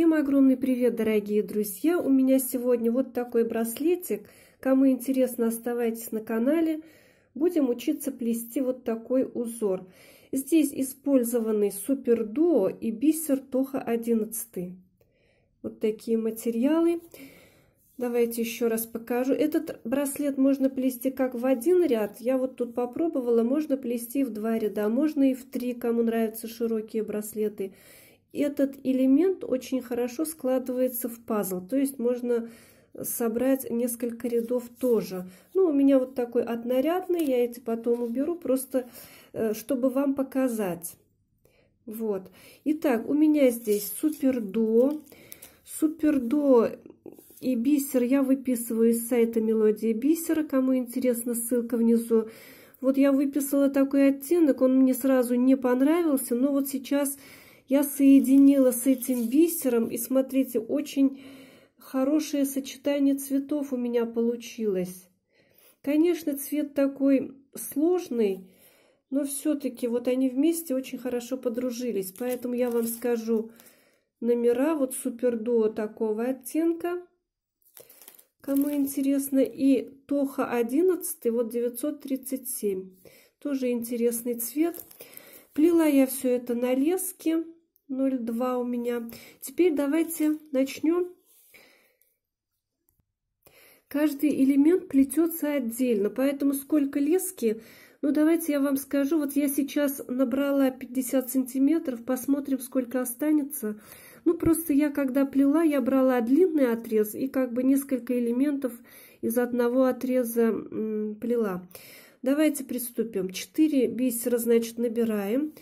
Всем огромный привет, дорогие друзья! У меня сегодня вот такой браслетик. Кому интересно, оставайтесь на канале. Будем учиться плести вот такой узор. Здесь использованы супер дуо и бисер тоха 11. Вот такие материалы. Давайте еще раз покажу. Этот браслет можно плести как в один ряд. Я вот тут попробовала. Можно плести в два ряда, а можно и в три, кому нравятся широкие браслеты этот элемент очень хорошо складывается в пазл. То есть можно собрать несколько рядов тоже. Ну, у меня вот такой однорядный, я эти потом уберу, просто э, чтобы вам показать. Вот. Итак, у меня здесь супердо. Супердо и бисер я выписываю из сайта «Мелодия бисера». Кому интересно, ссылка внизу. Вот я выписала такой оттенок, он мне сразу не понравился, но вот сейчас я соединила с этим бисером. И смотрите, очень хорошее сочетание цветов у меня получилось. Конечно, цвет такой сложный, но все-таки вот они вместе очень хорошо подружились. Поэтому я вам скажу номера вот супердо такого оттенка. Кому интересно. И Тоха 11, вот 937. Тоже интересный цвет. Плела я все это на леске. 0,2 у меня. Теперь давайте начнем. Каждый элемент плетется отдельно, поэтому сколько лески... Ну, давайте я вам скажу. Вот я сейчас набрала 50 сантиметров. Посмотрим, сколько останется. Ну, просто я, когда плела, я брала длинный отрез и как бы несколько элементов из одного отреза плела. Давайте приступим. 4 бисера, значит, набираем.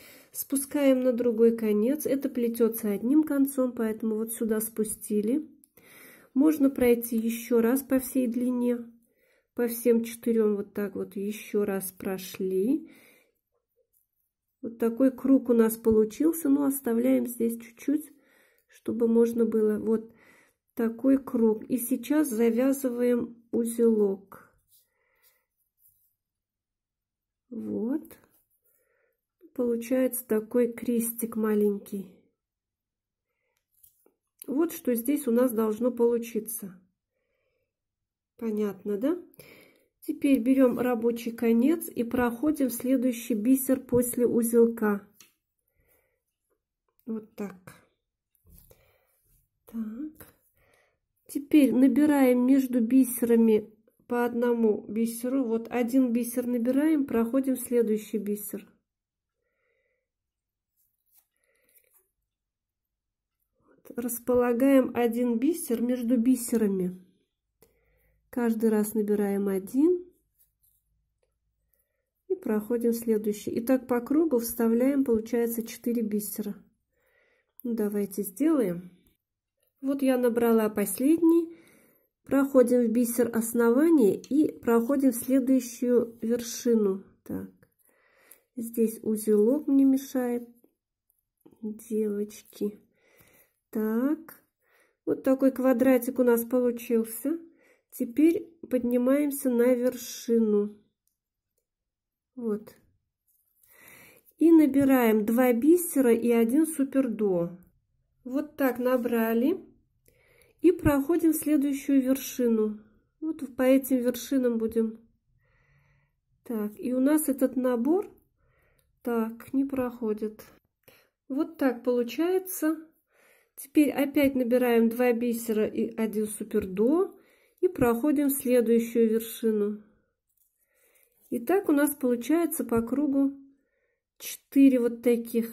Спускаем на другой конец. Это плетется одним концом, поэтому вот сюда спустили. Можно пройти еще раз по всей длине. По всем четырем вот так вот еще раз прошли. Вот такой круг у нас получился. Но оставляем здесь чуть-чуть, чтобы можно было вот такой круг. И сейчас завязываем узелок. Вот получается такой крестик маленький. Вот что здесь у нас должно получиться. Понятно, да? Теперь берем рабочий конец и проходим следующий бисер после узелка. Вот так. Так. Теперь набираем между бисерами по одному бисеру. Вот один бисер набираем, проходим следующий бисер. располагаем один бисер между бисерами. Каждый раз набираем один и проходим следующий. И так по кругу вставляем, получается 4 бисера. Ну, давайте сделаем. Вот я набрала последний. Проходим в бисер основания и проходим в следующую вершину. Так. Здесь узелок мне мешает. Девочки. Так, вот такой квадратик у нас получился. Теперь поднимаемся на вершину. Вот. И набираем 2 бисера и 1 супердо. Вот так набрали. И проходим следующую вершину. Вот по этим вершинам будем. Так, и у нас этот набор так не проходит. Вот так получается Теперь опять набираем 2 бисера и 1 супердо и проходим в следующую вершину. И так у нас получается по кругу 4 вот таких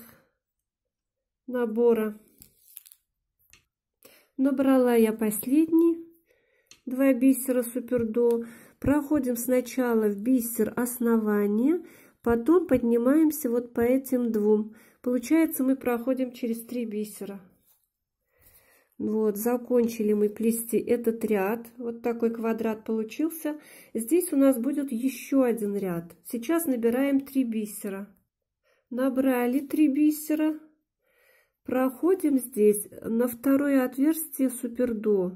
набора. Набрала я последний 2 бисера супердо. Проходим сначала в бисер основания, потом поднимаемся вот по этим двум. Получается мы проходим через 3 бисера. Вот, закончили мы плести этот ряд. Вот такой квадрат получился. Здесь у нас будет еще один ряд. Сейчас набираем 3 бисера. Набрали 3 бисера. Проходим здесь на второе отверстие супердо.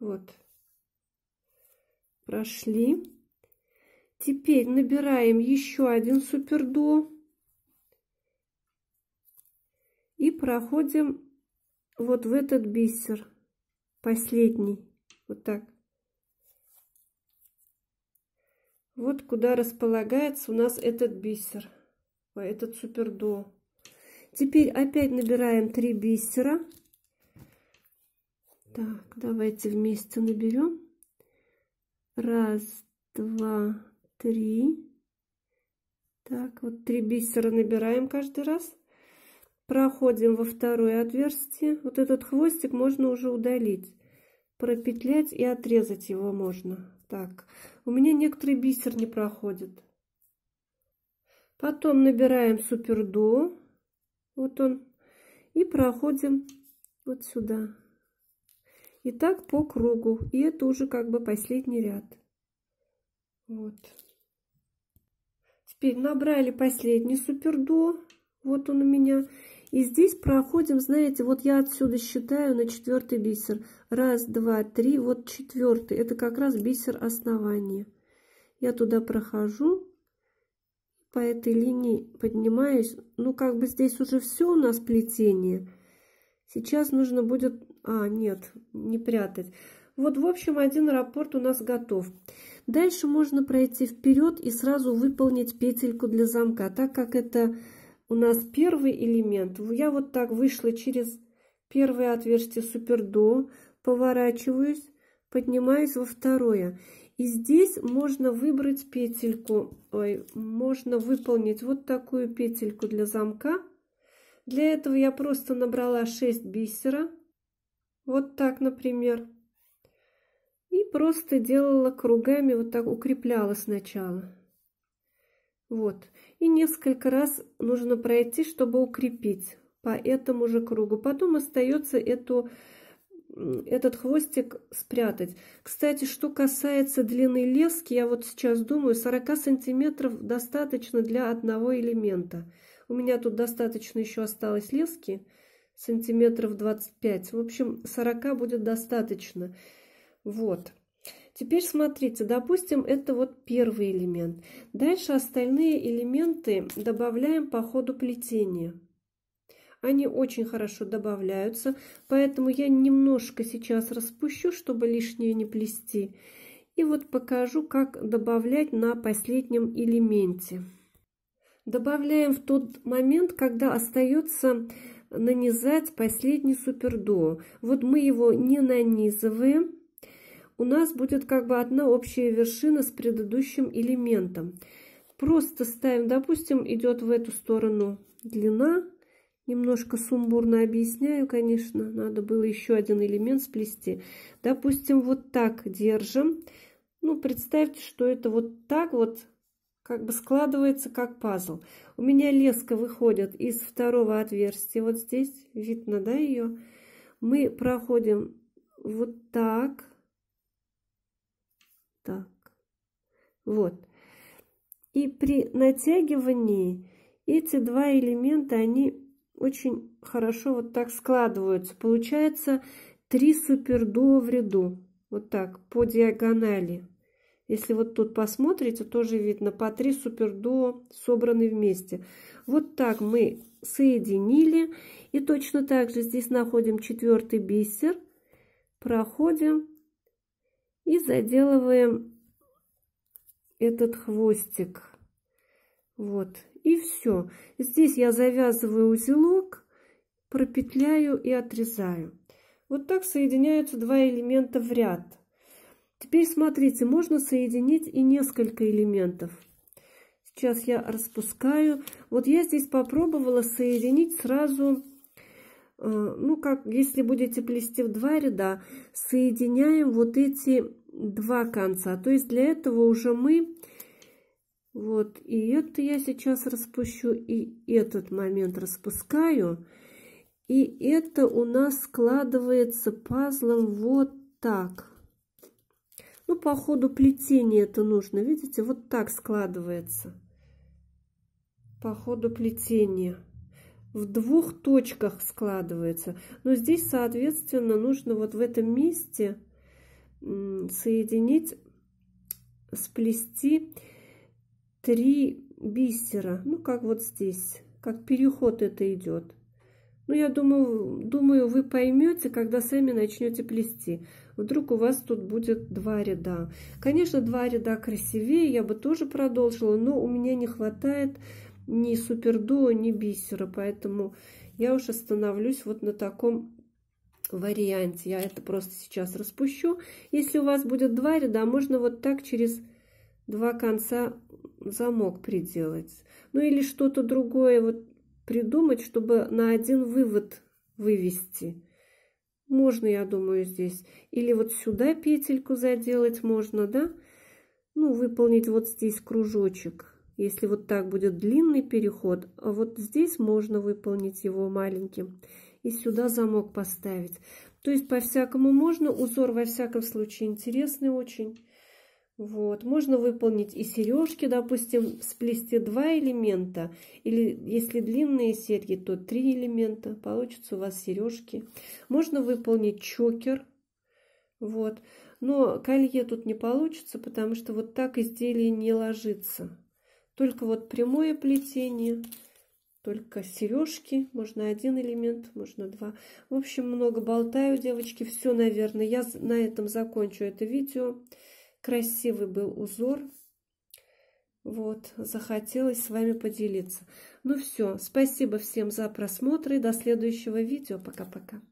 Вот. Прошли. Теперь набираем еще один супердо. И проходим вот в этот бисер, последний, вот так. Вот куда располагается у нас этот бисер, этот супердо. Теперь опять набираем три бисера. Так, давайте вместе наберем. Раз, два, три. Так, вот три бисера набираем каждый раз. Проходим во второе отверстие. Вот этот хвостик можно уже удалить. Пропетлять и отрезать его можно. Так, у меня некоторый бисер не проходит. Потом набираем супердо. Вот он. И проходим вот сюда. И так по кругу. И это уже как бы последний ряд. Вот. Теперь набрали последний супердо. Вот он у меня. И здесь проходим, знаете, вот я отсюда считаю на четвертый бисер. Раз, два, три, вот четвертый. Это как раз бисер основания. Я туда прохожу, по этой линии поднимаюсь. Ну, как бы здесь уже все у нас плетение. Сейчас нужно будет... А, нет, не прятать. Вот, в общем, один раппорт у нас готов. Дальше можно пройти вперед и сразу выполнить петельку для замка, а так как это у нас первый элемент. Я вот так вышла через первое отверстие супердо, поворачиваюсь, поднимаюсь во второе. И здесь можно выбрать петельку, ой, можно выполнить вот такую петельку для замка. Для этого я просто набрала 6 бисера, вот так, например. И просто делала кругами, вот так укрепляла сначала. Вот. И несколько раз нужно пройти, чтобы укрепить по этому же кругу. Потом остается эту, этот хвостик спрятать. Кстати, что касается длины лески, я вот сейчас думаю, 40 сантиметров достаточно для одного элемента. У меня тут достаточно еще осталось лески, сантиметров 25. В общем, 40 будет достаточно. Вот. Теперь смотрите, допустим, это вот первый элемент. Дальше остальные элементы добавляем по ходу плетения. Они очень хорошо добавляются, поэтому я немножко сейчас распущу, чтобы лишнее не плести. И вот покажу, как добавлять на последнем элементе. Добавляем в тот момент, когда остается нанизать последний супердо. Вот мы его не нанизываем, у нас будет как бы одна общая вершина с предыдущим элементом. Просто ставим, допустим, идет в эту сторону длина. Немножко сумбурно объясняю, конечно, надо было еще один элемент сплести. Допустим, вот так держим. Ну, представьте, что это вот так вот как бы складывается как пазл. У меня леска выходит из второго отверстия, вот здесь, видно, да, ее? Мы проходим вот так, так. Вот. И при натягивании эти два элемента, они очень хорошо вот так складываются. Получается три супердуо в ряду. Вот так, по диагонали. Если вот тут посмотрите, тоже видно по три супердуо собраны вместе. Вот так мы соединили. И точно так же здесь находим четвертый бисер. Проходим и заделываем этот хвостик. Вот, и все. Здесь я завязываю узелок, пропетляю и отрезаю. Вот так соединяются два элемента в ряд. Теперь смотрите, можно соединить и несколько элементов. Сейчас я распускаю. Вот я здесь попробовала соединить сразу, э, ну как, если будете плести в два ряда, соединяем вот эти два конца. То есть для этого уже мы... Вот, и это я сейчас распущу, и этот момент распускаю. И это у нас складывается пазлом вот так. Ну, по ходу плетения это нужно. Видите, вот так складывается. По ходу плетения. В двух точках складывается. Но здесь, соответственно, нужно вот в этом месте соединить, сплести три бисера. Ну, как вот здесь, как переход это идет. Ну, я думаю, думаю, вы поймете, когда сами начнете плести. Вдруг у вас тут будет два ряда. Конечно, два ряда красивее, я бы тоже продолжила, но у меня не хватает ни супердуо, ни бисера, поэтому я уж остановлюсь вот на таком варианте. Я это просто сейчас распущу. Если у вас будет два ряда, можно вот так через два конца замок приделать. Ну или что-то другое вот придумать, чтобы на один вывод вывести. Можно, я думаю, здесь. Или вот сюда петельку заделать можно, да? Ну, выполнить вот здесь кружочек. Если вот так будет длинный переход, а вот здесь можно выполнить его маленьким и сюда замок поставить. То есть по-всякому можно. Узор во всяком случае интересный очень. Вот. Можно выполнить и сережки, допустим, сплести два элемента. Или если длинные серьги, то три элемента. Получится у вас сережки. Можно выполнить чокер. Вот. Но колье тут не получится, потому что вот так изделие не ложится. Только вот прямое плетение – только сережки, можно один элемент, можно два. В общем, много болтаю, девочки, все, наверное. Я на этом закончу это видео. Красивый был узор. Вот, захотелось с вами поделиться. Ну все, спасибо всем за просмотр и до следующего видео. Пока-пока.